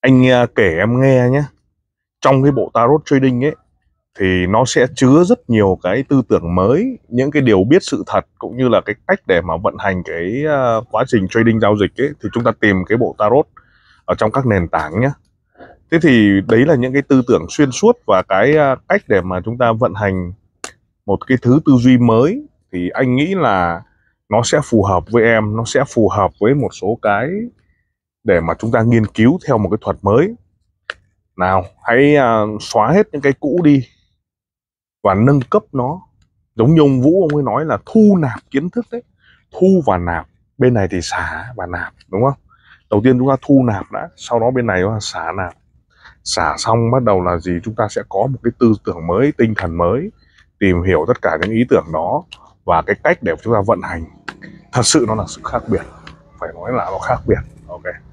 anh à, kể em nghe nhé trong cái bộ tarot trading ấy thì nó sẽ chứa rất nhiều cái tư tưởng mới những cái điều biết sự thật cũng như là cái cách để mà vận hành cái à, quá trình trading giao dịch ấy thì chúng ta tìm cái bộ tarot ở trong các nền tảng nhé thế thì đấy là những cái tư tưởng xuyên suốt và cái à, cách để mà chúng ta vận hành một cái thứ tư duy mới thì anh nghĩ là nó sẽ phù hợp với em nó sẽ phù hợp với một số cái để mà chúng ta nghiên cứu theo một cái thuật mới nào hãy uh, xóa hết những cái cũ đi và nâng cấp nó giống như ông vũ ông ấy nói là thu nạp kiến thức đấy thu và nạp bên này thì xả và nạp đúng không đầu tiên chúng ta thu nạp đã sau đó bên này là xả nạp xả xong bắt đầu là gì chúng ta sẽ có một cái tư tưởng mới tinh thần mới tìm hiểu tất cả những ý tưởng đó và cái cách để chúng ta vận hành thật sự nó là sự khác biệt phải nói là nó khác biệt ok